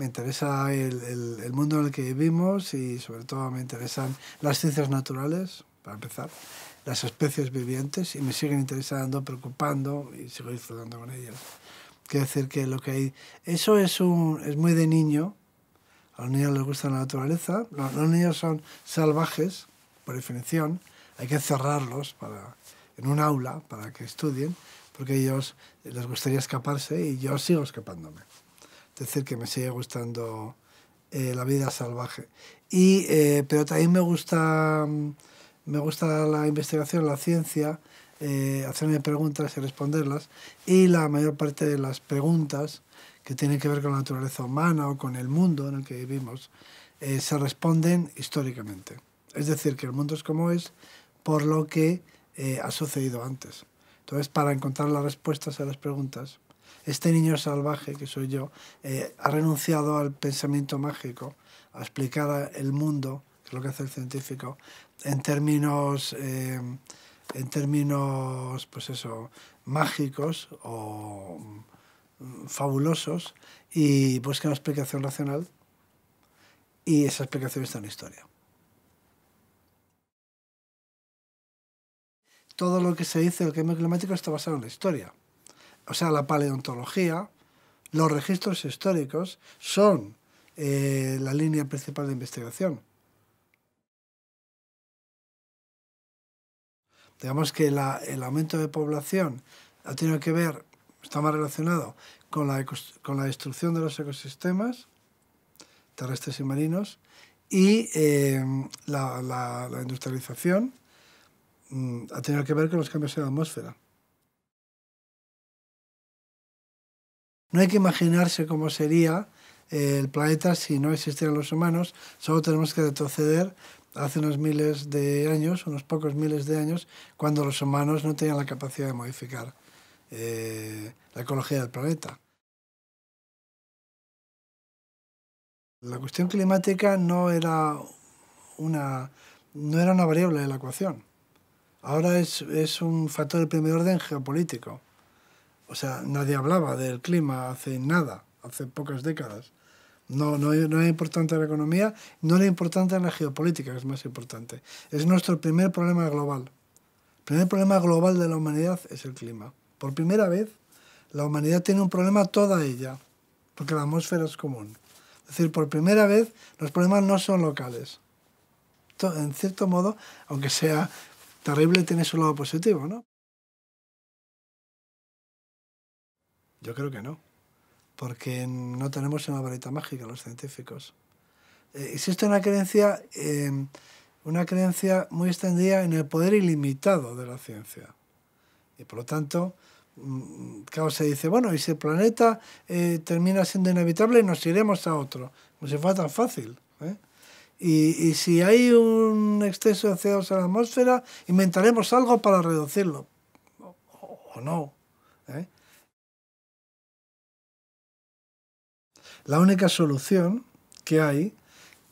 me interesa el, mundo en el que vivimos y sobre todo me interesan las ciencias naturales, para empezar, las especies vivientes y me siguen interesando, preocupando y sigo disfrutando con ellas. Quiero decir que lo que hay, eso es, muy de niño, a los niños les gusta la naturaleza, los, niños son salvajes, por definición, hay que cerrarlos en un aula para que estudien, porque ellos les gustaría escaparse y yo sigo escapándome. Es decir, que me sigue gustando eh, la vida salvaje. Y, eh, pero también me gusta, me gusta la investigación, la ciencia, eh, hacerme preguntas y responderlas. Y la mayor parte de las preguntas que tienen que ver con la naturaleza humana o con el mundo en el que vivimos se responden históricamente. Es decir, que el mundo es como es por lo que ha sucedido antes. Entonces, para encontrar las respuestas a las preguntas, este niño salvaje que soy yo eh, ha renunciado al pensamiento mágico, a explicar el mundo, que es lo que hace el científico, en términos, eh, en términos pues eso, mágicos o mm, fabulosos y busca una explicación racional y esa explicación está en la historia. Todo lo que se dice del cambio climático está basado en la historia o sea, la paleontología, los registros históricos son eh, la línea principal de investigación. Digamos que el aumento de población ha tenido que ver, está más relacionado con la, destrucción de los ecosistemas terrestres y marinos y eh, la, industrialización mm, ha tenido que ver con los cambios en la atmósfera. No hay que imaginarse cómo sería eh, el planeta si no existieran los humanos, solo tenemos que retroceder hace unos miles de años, unos pocos miles de años, cuando los humanos no tenían la capacidad de modificar eh, la ecología del planeta. La cuestión climática no era una, no era una variable de la ecuación. Ahora es un factor de primer orden geopolítico. O sea, nadie hablaba del clima hace nada, hace pocas décadas. No, no, es importante la economía, no es importante la geopolítica, es más importante. Es nuestro primer problema global. El primer problema global de la humanidad es el clima. Por primera vez, la humanidad tiene un problema toda ella, porque la atmósfera es común. Es decir, por primera vez, los problemas no son locales. En cierto modo, aunque sea terrible, tiene su lado positivo, ¿no? Yo creo que no, porque no tenemos una varita mágica los científicos. Eh, existe una creencia, em, una creencia muy extendida en el poder ilimitado de la ciencia. Y por lo tanto, mm, claro, se dice, bueno, y si el planeta eh, termina siendo inevitable, nos iremos a otro. No se fuera tan fácil. ¿eh? Y, si hay un exceso de CO2 en la atmósfera, inventaremos algo para reducirlo. O, no. la única solución que hay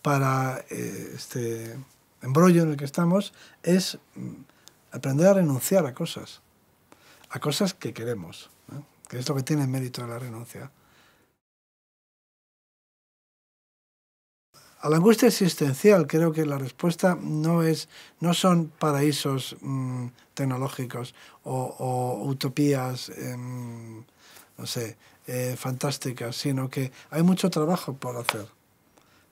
para eh, este embrollo en el que estamos es mm, aprender a renunciar a cosas, a cosas que queremos, que es lo que tiene mérito de la renuncia. A la angustia existencial creo que la respuesta no, es, no son paraísos mm, tecnológicos o, utopías em, no sé, eh, fantástica fantásticas, sino que hay mucho trabajo por hacer.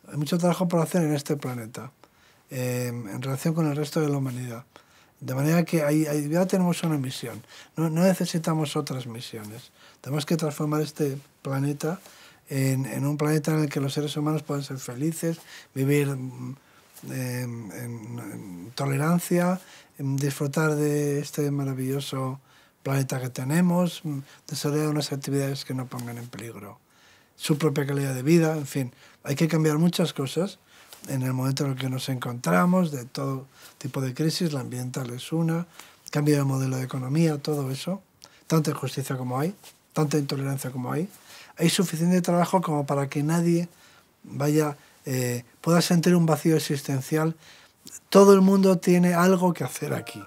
Hay mucho trabajo por hacer en este planeta, eh, en relación con el resto de la humanidad. De manera que ahí, ya tenemos una misión, no, necesitamos otras misiones. Tenemos que transformar este planeta en, un planeta en el que los seres humanos puedan ser felices, vivir mm, em, en, tolerancia, em, disfrutar de este maravilloso planeta que tenemos, mm, desarrollar unas actividades que no pongan en peligro su propia calidad de vida, en fin, hay que cambiar muchas cosas en el momento en el que nos encontramos, de todo tipo de crisis, la ambiental es una, cambio de modelo de economía, todo eso, tanta injusticia como hay, tanta intolerancia como hay, hay suficiente trabajo como para que nadie vaya, eh, pueda sentir un vacío existencial. Todo el mundo tiene algo que hacer aquí.